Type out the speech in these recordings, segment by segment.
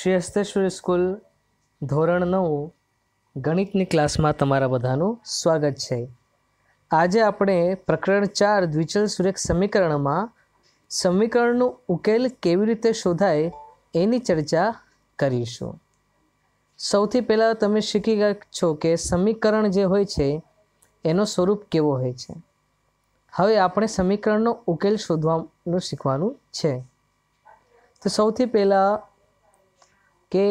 Shri હસ્તેશ્વરી school ધોરણ નવ ગણિતની ક્લાસમાં તમારા બધાનું સ્વાગત છે આજે આપણે પ્રકરણ ચાર દ્વિચલ સુરેખ સમીકરણમાં સમીકરણનો ઉકેલ કેવી રીતે શોધાય એની ચર્ચા કરીશું સૌથી પહેલાં તમે શીખી ગયા છો કે સમીકરણ જે હોય છે એનો સ્વરૂપ કેવો હોય છે હવે આપણે સમીકરણનો ઉકેલ શોધવાનું શીખવાનું છે તો સૌથી પહેલાં કે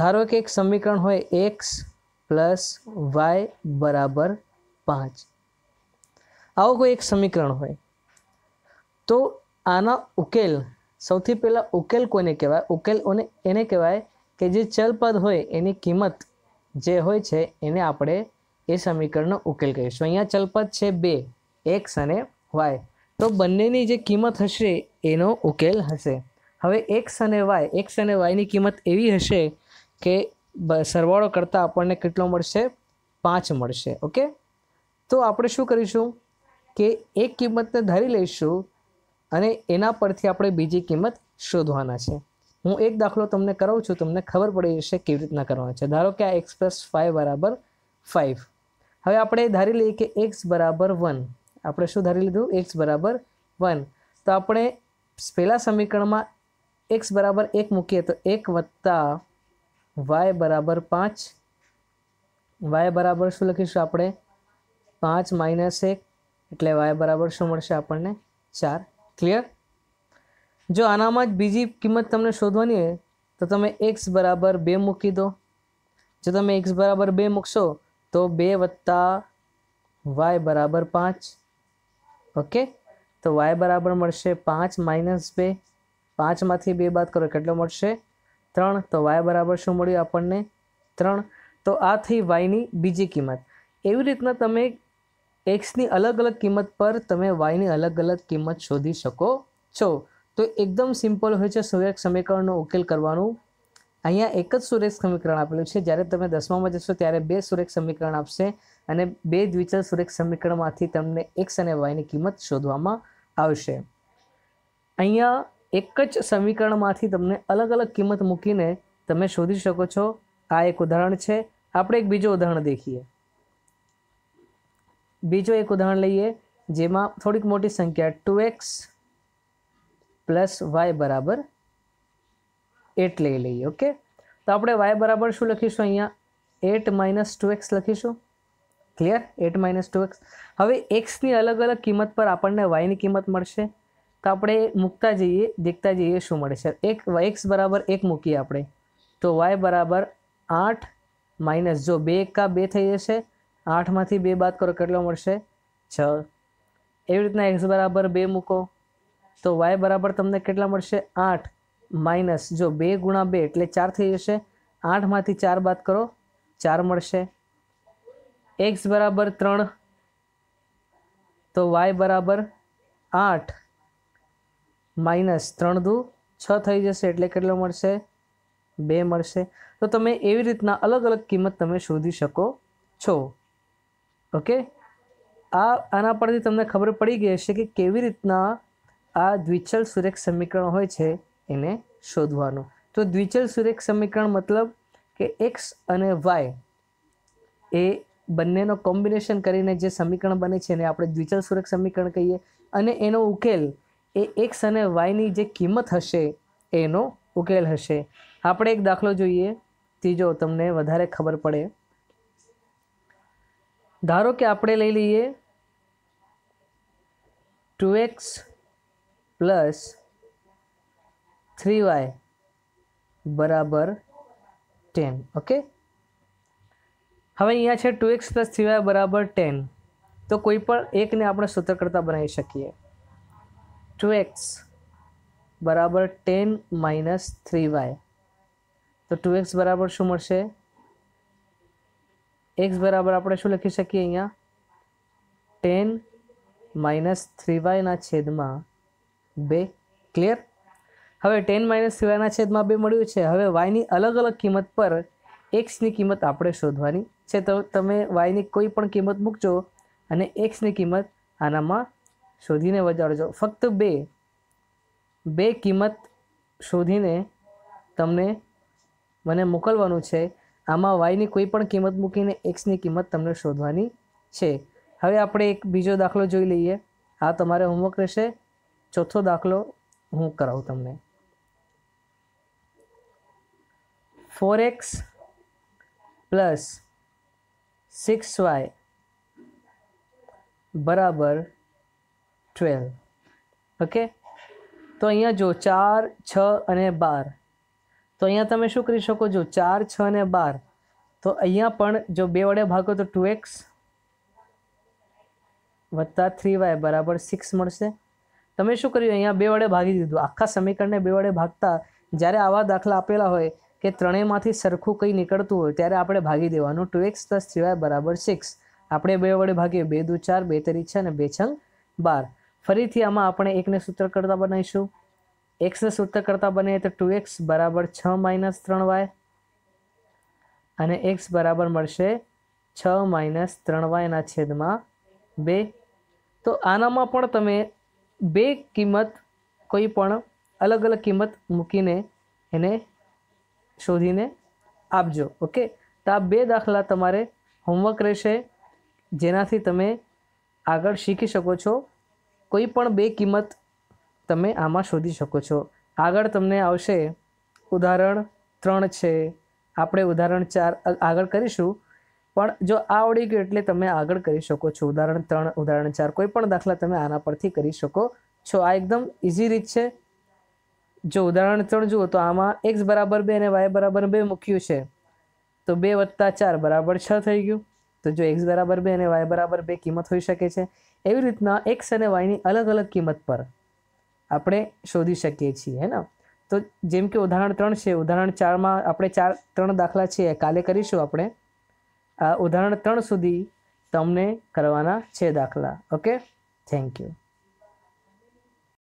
ધારો કે એક સમીકરણ હોય એક્સ પ્લસ વાય બરાબર પાંચ આવો કોઈ એક સમીકરણ હોય તો આના ઉકેલ સૌથી પહેલાં ઉકેલ કોને કહેવાય ઉકેલ એને કહેવાય કે જે ચલપદ હોય એની કિંમત જે હોય છે એને આપણે એ સમીકરણનો ઉકેલ કહીશું અહીંયા ચલપદ છે બે એક્સ અને વાય તો બંનેની જે કિંમત હશે એનો ઉકેલ હશે હવે એક્સ અને વાય એક્સ અને વાયની કિંમત એવી હશે કે સરવાળો કરતાં આપણને કેટલો મળશે પાંચ મળશે ઓકે તો આપણે શું કરીશું કે એક કિંમતને ધારી લઈશું અને એના પરથી આપણે બીજી કિંમત શોધવાના છે હું એક દાખલો તમને કરાવું છું તમને ખબર પડી જશે કેવી રીતના કરવાનો છે ધારો કે આ એક્સ પ્લસ ફાઇવ બરાબર ફાઇવ હવે આપણે ધારી લઈએ કે એક્સ બરાબર વન આપણે શું ધારી લીધું એક્સ બરાબર વન તો આપણે પહેલાં સમીકરણમાં એક્સ બરાબર એક મૂકીએ તો એક વત્તા વાય બરાબર પાંચ વાય બરાબર શું લખીશું આપણે પાંચ માઇનસ એક એટલે વાય બરાબર શું મળશે આપણને ચાર ક્લિયર જો આનામાં જ બીજી કિંમત તમને શોધવાની હોય તો તમે એક્સ બરાબર બે મૂકી દો જો તમે એક્સ બરાબર બે મૂકશો તો બે વત્તા વાય બરાબર પાંચ ઓકે તો વાય બરાબર મળશે પાંચ માઇનસ બે પાંચમાંથી બે બાદ કરો કેટલો મળશે ત્રણ તો વાય બરાબર શું મળ્યું આપણને ત્રણ તો આ થઈ વાયની બીજી કિંમત એવી રીતના તમે એક્સની અલગ અલગ કિંમત પર તમે વાયની અલગ અલગ કિંમત શોધી શકો છો તો એકદમ સિમ્પલ હોય છે સુરેખ સમીકરણનો ઉકેલ કરવાનું અહીંયા એક જ સુરેખ સમીકરણ આપેલું છે જ્યારે તમે દસમામાં જશો ત્યારે બે સુરેખ સમીકરણ આપશે અને બે દ્વિચલ સુરેખ સમીકરણમાંથી તમને એક્સ અને વાયની કિંમત શોધવામાં આવશે અહીંયા એક જ સમીકરણમાંથી તમને અલગ અલગ કિંમત મૂકીને તમે શોધી શકો છો આ એક ઉદાહરણ છે આપણે એક બીજું ઉદાહરણ દેખીએ બીજો એક ઉદાહરણ લઈએ જેમાં થોડીક મોટી સંખ્યા ટુ એક્સ પ્લસ વાય બરાબર એટ લઈ લઈએ ઓકે તો આપણે વાય બરાબર શું લખીશું અહીંયા એટ માઇનસ ટુ એક્સ લખીશું clear eight minus two x હવે એક્સની અલગ અલગ કિંમત પર આપણને વાયની કિંમત મળશે તો આપણે મૂકતા જઈએ દેખતા જઈએ શું મળે છે એક એક્સ બરાબર એક મૂકીએ આપણે તો વાય બરાબર આઠ માઇનસ જો બે એકા બે થઈ જશે આઠમાંથી બે બાદ કરો કેટલો મળશે છ એવી રીતના એક્સ બરાબર બે મૂકો તો વાય બરાબર તમને કેટલા મળશે આઠ માઇનસ જો બે ગુણા બે એટલે ચાર થઈ જશે આઠમાંથી ચાર બાદ કરો ચાર મળશે એક્સ બરાબર ત્રણ તો વાય બરાબર આઠ માઇનસ ત્રણ દુ છ થઈ જશે એટલે કેટલો મળશે બે મળશે તો તમે એવી રીતના અલગ અલગ કિંમત તમે શોધી શકો છો ઓકે આ આના પરથી તમને ખબર પડી ગઈ હશે કે કેવી રીતના આ દ્વિચલ સુરેખ સમીકરણ હોય છે એને શોધવાનું તો દ્વિચલ સુરેખ સમીકરણ મતલબ કે એક્સ અને વાય એ બંનેનો કોમ્બિનેશન કરીને જે સમીકરણ બને છે એને આપણે દ્વિચલ સુરેખ સમીકરણ કહીએ અને એનો ઉકેલ એ એક્સ અને વાયની જે કિંમત હશે એનો ઉકેલ હશે આપણે એક દાખલો જોઈએ ત્રીજો તમને વધારે ખબર પડે ધારો કે આપણે લઈ લઈએ two x plus three y બરાબર ટેન ઓકે હવે અહીંયા છે two x plus three y બરાબર ટેન તો કોઈ પણ એકને આપણે સૂત્ર કરતાં બનાવી શકીએ ટુ એક્સ બરાબર ટેન માઇનસ થ્રી વાય તો ટુ એક્સ બરાબર શું મળશે એક્સ બરાબર આપણે શું લખી શકીએ અહીંયા ટેન માઇનસ થ્રી વાયના છેદમાં બે ક્લિયર હવે ટેન માઇનસ થ્રી વાયના છેદમાં બે મળ્યું છે હવે વાયની અલગ અલગ કિંમત પર એક્સની કિંમત આપણે શોધવાની છે તો તમે વાયની કોઈ પણ કિંમત મૂકજો અને એક્સની કિંમત આનામાં શોધીને વજાડજો ફક્ત બે બે કિંમત શોધીને તમને મને મોકલવાનું છે આમાં વાયની કોઈ પણ કિંમત મૂકીને એક્સની કિંમત તમને શોધવાની છે હવે આપણે એક બીજો દાખલો જોઈ લઈએ આ તમારે હોમવર્ક રહેશે ચોથો દાખલો હું કરાવું તમને four x plus six y બરાબર ટ્વેલ્વ ઓકે તો અહીંયા જો ચાર છ અને બાર તો અહીંયા તમે શું કરી શકો છો ચાર છ અને બાર તો અહીંયા પણ જો બે વડે ભાગો તો ટુ એક્સ વત્તા થ્રી વાય બરાબર સિક્સ મળશે તમે શું કર્યું અહીંયા બે વડે ભાગી દીધું આખા સમીકરણને બે વડે ભાગતા જ્યારે આવા દાખલા આપેલા હોય કે ત્રણેયમાંથી સરખું કંઈ નીકળતું હોય ત્યારે આપણે ભાગી દેવાનું two x plus three y બરાબર સિક્સ આપણે બે વડે ભાગીએ બે દુ ચાર બે તરી છ અને બે છંગ બાર ફરીથી આમાં આપણે એકને સૂત્ર કરતા બનાવીશું એક્સને સૂત્ર કરતા બનીએ તો ટુ એક્સ બરાબર છ માઇનસ ત્રણ વાય અને એક્સ બરાબર મળશે છ માઇનસ ત્રણ વાયના છેદમાં બે તો આનામાં પણ તમે બે કિંમત કોઈ પણ અલગ અલગ કિંમત મૂકીને એને શોધીને આપજો ઓકે તો આ બે દાખલા તમારે હોમવર્ક રહેશે જેનાથી તમે આગળ શીખી શકો છો કોઈ પણ બે કિંમત તમે આમાં શોધી શકો છો આગળ તમને આવશે ઉદાહરણ ત્રણ છે આપણે ઉદાહરણ ચાર આગળ કરીશું પણ જો આ આવડી ગયું એટલે તમે આગળ કરી શકો છો ઉદાહરણ ત્રણ ઉદાહરણ ચાર કોઈ પણ દાખલા તમે આના પરથી કરી શકો છો આ એકદમ ઇઝી રીત છે જો ઉદાહરણ ત્રણ જુઓ તો આમાં એક્સ બરાબર બે અને વાય બરાબર બે મૂક્યું છે તો બે વત્તા ચાર બરાબર છ થઈ ગયું તો જો એક્સ બરાબર બે અને વાય બરાબર બે કિંમત હોઈ શકે છે એવી રીતના એક્સ અને વાયની અલગ અલગ કિંમત પર આપણે શોધી શકીએ છીએ હે ને તો જેમ કે ઉદાહરણ ત્રણ છે ઉદાહરણ ચારમાં આપણે ચાર ત્રણ દાખલા છે કાલે કરીશું આપણે આ ઉદાહરણ ત્રણ સુધી તમને કરવાના છે દાખલા ઓકે થેન્ક યુ